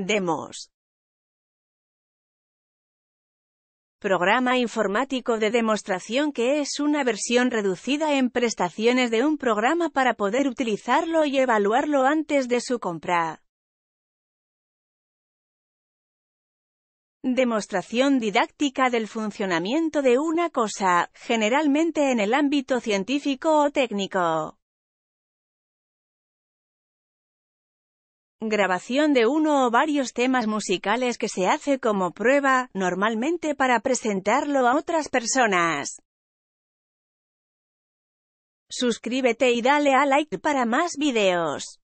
Demos. Programa informático de demostración que es una versión reducida en prestaciones de un programa para poder utilizarlo y evaluarlo antes de su compra. Demostración didáctica del funcionamiento de una cosa, generalmente en el ámbito científico o técnico. Grabación de uno o varios temas musicales que se hace como prueba, normalmente para presentarlo a otras personas. Suscríbete y dale a like para más videos.